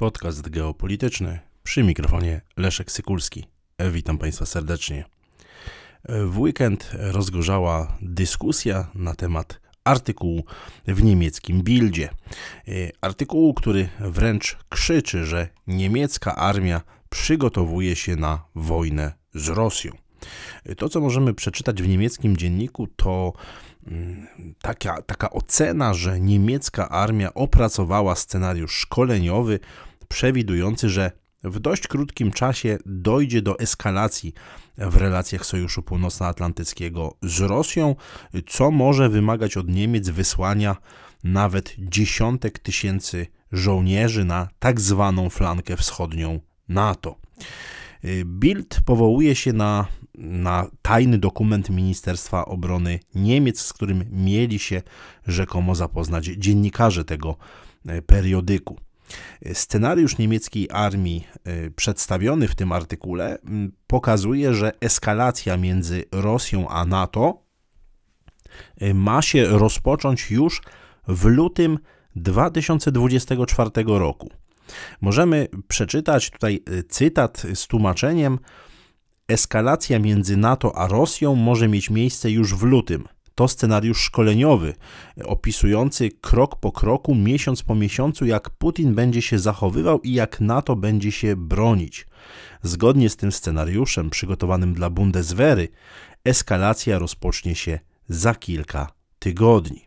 Podcast geopolityczny przy mikrofonie Leszek Sykulski. Witam Państwa serdecznie. W weekend rozgorzała dyskusja na temat artykułu w niemieckim Bildzie. Artykułu, który wręcz krzyczy, że niemiecka armia przygotowuje się na wojnę z Rosją. To, co możemy przeczytać w niemieckim dzienniku, to mm, taka, taka ocena, że niemiecka armia opracowała scenariusz szkoleniowy przewidujący, że w dość krótkim czasie dojdzie do eskalacji w relacjach Sojuszu Północnoatlantyckiego z Rosją, co może wymagać od Niemiec wysłania nawet dziesiątek tysięcy żołnierzy na tak zwaną flankę wschodnią NATO. Bild powołuje się na, na tajny dokument Ministerstwa Obrony Niemiec, z którym mieli się rzekomo zapoznać dziennikarze tego periodyku. Scenariusz niemieckiej armii y, przedstawiony w tym artykule mm, pokazuje, że eskalacja między Rosją a NATO y, ma się rozpocząć już w lutym 2024 roku. Możemy przeczytać tutaj y, cytat z tłumaczeniem: Eskalacja między NATO a Rosją może mieć miejsce już w lutym to scenariusz szkoleniowy, opisujący krok po kroku, miesiąc po miesiącu, jak Putin będzie się zachowywał i jak NATO będzie się bronić. Zgodnie z tym scenariuszem przygotowanym dla Bundeswehry, eskalacja rozpocznie się za kilka tygodni.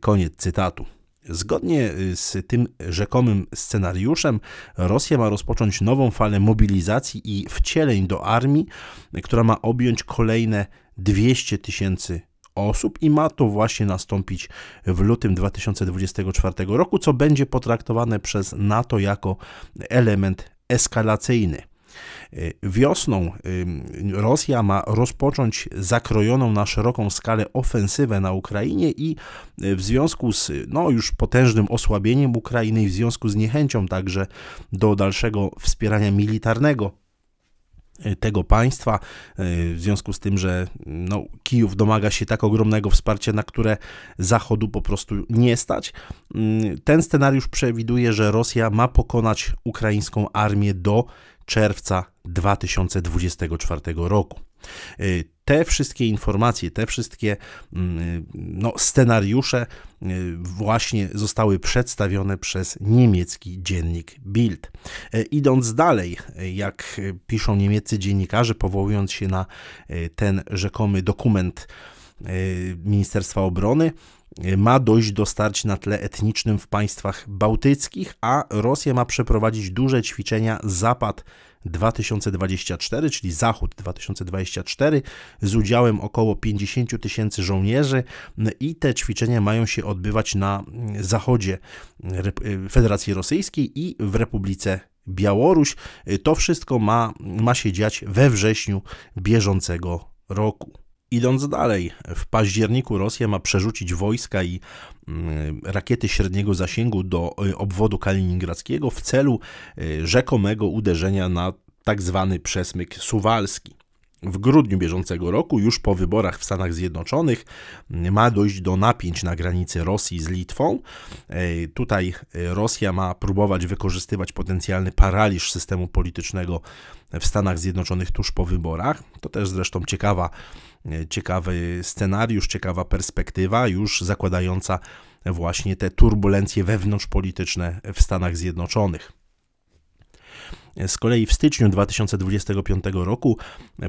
Koniec cytatu. Zgodnie y, z tym rzekomym scenariuszem, Rosja ma rozpocząć nową falę mobilizacji i wcieleń do armii, która ma objąć kolejne 200 tysięcy osób i ma to właśnie nastąpić w lutym 2024 roku, co będzie potraktowane przez NATO jako element eskalacyjny. Y, wiosną y, Rosja ma rozpocząć zakrojoną na szeroką skalę ofensywę na Ukrainie i y, w związku z no, już potężnym osłabieniem Ukrainy i w związku z niechęcią także do dalszego wspierania militarnego Y, tego państwa, y, w związku z tym, że no, Kijów domaga się tak ogromnego wsparcia, na które Zachodu po prostu nie stać. Y, ten scenariusz przewiduje, że Rosja ma pokonać ukraińską armię do czerwca 2024 roku. Y, te wszystkie informacje, te wszystkie mm, y, no, scenariusze y, właśnie zostały przedstawione przez niemiecki dziennik Bild. Idąc dalej, jak piszą niemieccy dziennikarze, powołując się na ten rzekomy dokument, E, Ministerstwa Obrony e, ma dojść do starć na tle etnicznym w państwach bałtyckich, a Rosja ma przeprowadzić duże ćwiczenia Zapad 2024, czyli Zachód 2024, z udziałem około 50 tysięcy żołnierzy, no i te ćwiczenia mają się odbywać na mm, zachodzie mm, y, Federacji Rosyjskiej i w Republice Białoruś. Y, to wszystko ma, ma się dziać we wrześniu bieżącego roku. Idąc dalej, w październiku Rosja ma przerzucić wojska i mm, rakiety średniego zasięgu do y, obwodu kaliningradzkiego w celu y, rzekomego uderzenia na tak zwany przesmyk suwalski. W grudniu bieżącego roku, już po wyborach w Stanach Zjednoczonych, ma dojść do napięć na granicy Rosji z Litwą. Y, tutaj Rosja ma próbować wykorzystywać potencjalny paraliż systemu politycznego w Stanach Zjednoczonych tuż po wyborach. To też zresztą ciekawa E, ciekawy scenariusz, ciekawa perspektywa, już zakładająca właśnie te turbulencje wewnątrzpolityczne w Stanach Zjednoczonych. Z kolei w styczniu 2025 roku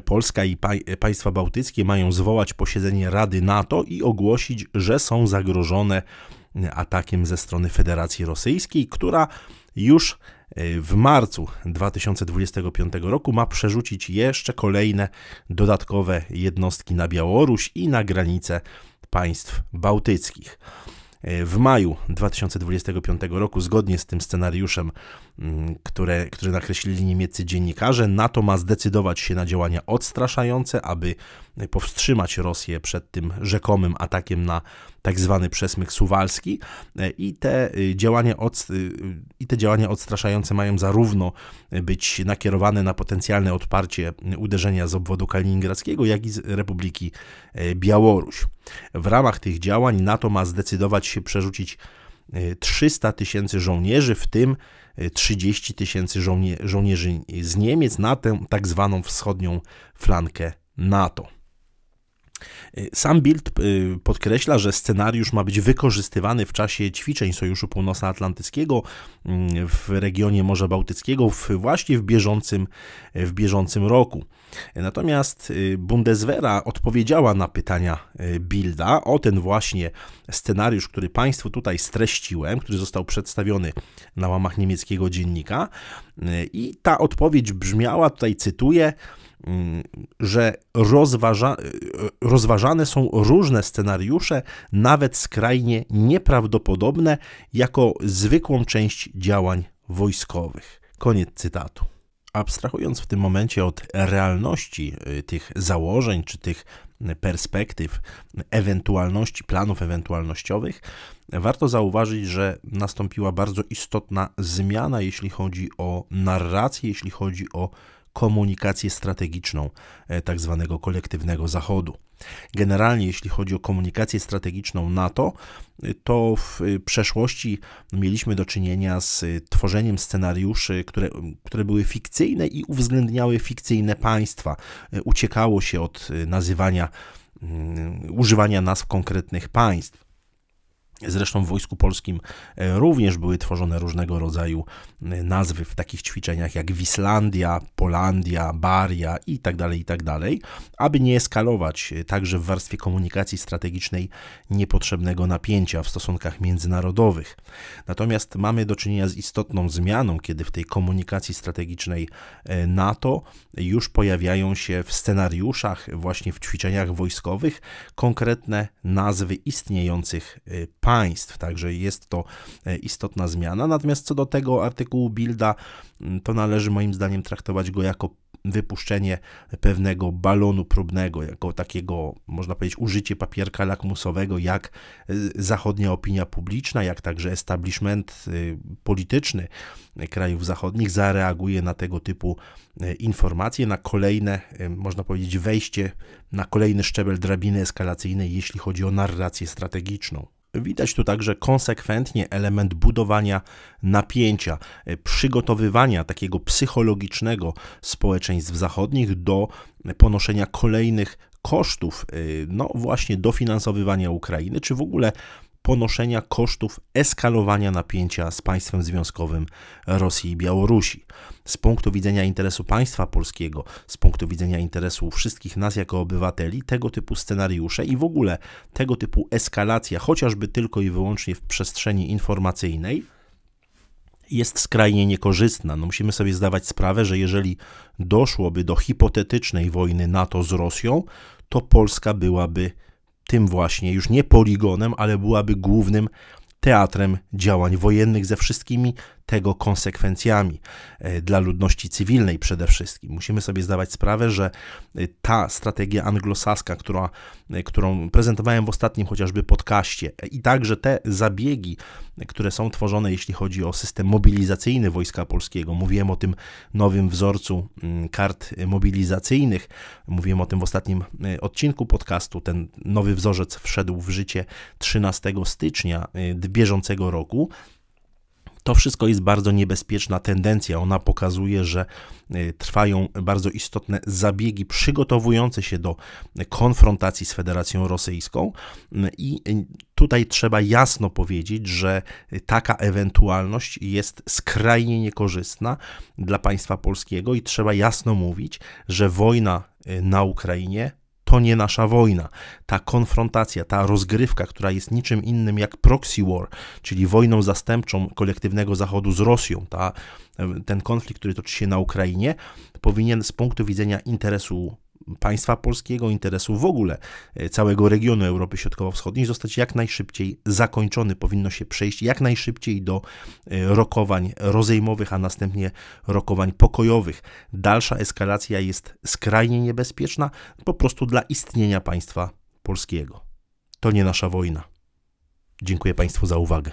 Polska i państwa bałtyckie mają zwołać posiedzenie Rady NATO i ogłosić, że są zagrożone atakiem ze strony Federacji Rosyjskiej, która już y, w marcu 2025 roku ma przerzucić jeszcze kolejne dodatkowe jednostki na Białoruś i na granice państw bałtyckich. Y, w maju 2025 roku, zgodnie z tym scenariuszem, Mm, które, które nakreślili niemieccy dziennikarze. NATO ma zdecydować się na działania odstraszające, aby powstrzymać Rosję przed tym rzekomym atakiem na tak zwany przesmyk suwalski e, i te y, działania, od, y, i te działania odstraszające mają zarówno y, być nakierowane na potencjalne odparcie uderzenia z obwodu kaliningradzkiego, jak i z Republiki e, Białoruś. W ramach tych działań NATO ma zdecydować się przerzucić 300 y, tysięcy żołnierzy, w tym 30 y, tysięcy żołnierzy z Niemiec na tę tak zwaną wschodnią flankę NATO. Y, sam Bild y, podkreśla, że scenariusz ma być wykorzystywany w czasie ćwiczeń Sojuszu Północnoatlantyckiego mm, w regionie Morza Bałtyckiego w, właśnie w bieżącym, y, w bieżącym roku. Natomiast Bundeswehra odpowiedziała na pytania Bilda o ten właśnie scenariusz, który Państwu tutaj streściłem, który został przedstawiony na łamach niemieckiego dziennika. I ta odpowiedź brzmiała, tutaj cytuję, Mm, że rozważa, e, rozważane są różne scenariusze, nawet skrajnie nieprawdopodobne, jako zwykłą część działań wojskowych. Koniec cytatu. Abstrahując w tym momencie od realności e, tych założeń czy tych perspektyw, ewentualności, planów ewentualnościowych, warto zauważyć, że nastąpiła bardzo istotna zmiana, jeśli chodzi o narrację, jeśli chodzi o komunikację strategiczną e, tak zwanego kolektywnego Zachodu. Generalnie, jeśli chodzi o komunikację strategiczną NATO, e, to w e, przeszłości mieliśmy do czynienia z tworzeniem scenariuszy, które, które były fikcyjne i uwzględniały fikcyjne państwa. Uciekało się od nazywania, używania nazw konkretnych państw. Zresztą w Wojsku Polskim e, również były tworzone różnego rodzaju e, nazwy w takich ćwiczeniach jak Wislandia, Polandia, Baria itd., tak itd., tak aby nie eskalować e, także w warstwie komunikacji strategicznej niepotrzebnego napięcia w stosunkach międzynarodowych. Natomiast mamy do czynienia z istotną zmianą, kiedy w tej komunikacji strategicznej NATO już pojawiają się w scenariuszach, właśnie w ćwiczeniach wojskowych, konkretne nazwy istniejących państw państw, także jest to e, istotna zmiana. Natomiast co do tego artykułu Bilda, to należy moim zdaniem traktować go jako wypuszczenie pewnego balonu próbnego, jako takiego, można powiedzieć, użycie papierka lakmusowego, jak e, zachodnia opinia publiczna, jak także establishment e, polityczny krajów zachodnich zareaguje na tego typu informacje, na kolejne, można powiedzieć, wejście na kolejny szczebel drabiny eskalacyjnej, jeśli chodzi o narrację strategiczną. Widać tu także konsekwentnie element budowania napięcia, e, przygotowywania takiego psychologicznego społeczeństw zachodnich do ponoszenia kolejnych kosztów, e, no właśnie dofinansowywania Ukrainy, czy w ogóle ponoszenia kosztów eskalowania napięcia z państwem związkowym Rosji i Białorusi. Z punktu widzenia interesu państwa polskiego, z punktu widzenia interesu wszystkich nas jako obywateli, tego typu scenariusze i w ogóle tego typu eskalacja, chociażby tylko i wyłącznie w przestrzeni informacyjnej, jest skrajnie niekorzystna. No musimy sobie zdawać sprawę, że jeżeli doszłoby do hipotetycznej wojny NATO z Rosją, to Polska byłaby tym właśnie, już nie poligonem, ale byłaby głównym teatrem działań wojennych ze wszystkimi tego konsekwencjami e, dla ludności cywilnej przede wszystkim. Musimy sobie zdawać sprawę, że e, ta strategia anglosaska, która, e, którą prezentowałem w ostatnim chociażby podcaście i także te zabiegi które są tworzone, jeśli chodzi o system mobilizacyjny Wojska Polskiego. Mówiłem o tym nowym wzorcu mm, kart mobilizacyjnych, mówiłem o tym w ostatnim e, odcinku podcastu. Ten nowy wzorzec wszedł w życie 13 stycznia e, bieżącego roku. To wszystko jest bardzo niebezpieczna tendencja. Ona pokazuje, że y, trwają bardzo istotne zabiegi przygotowujące się do konfrontacji z Federacją Rosyjską y, i y, tutaj trzeba jasno powiedzieć, że taka ewentualność jest skrajnie niekorzystna dla państwa polskiego i trzeba jasno mówić, że wojna na Ukrainie to nie nasza wojna. Ta konfrontacja, ta rozgrywka, która jest niczym innym jak proxy war, czyli wojną zastępczą kolektywnego Zachodu z Rosją, ta, ten konflikt, który toczy się na Ukrainie, powinien z punktu widzenia interesu państwa polskiego, interesu w ogóle e, całego regionu Europy Środkowo-Wschodniej zostać jak najszybciej zakończony. Powinno się przejść jak najszybciej do e, rokowań rozejmowych, a następnie rokowań pokojowych. Dalsza eskalacja jest skrajnie niebezpieczna po prostu dla istnienia państwa polskiego. To nie nasza wojna. Dziękuję Państwu za uwagę.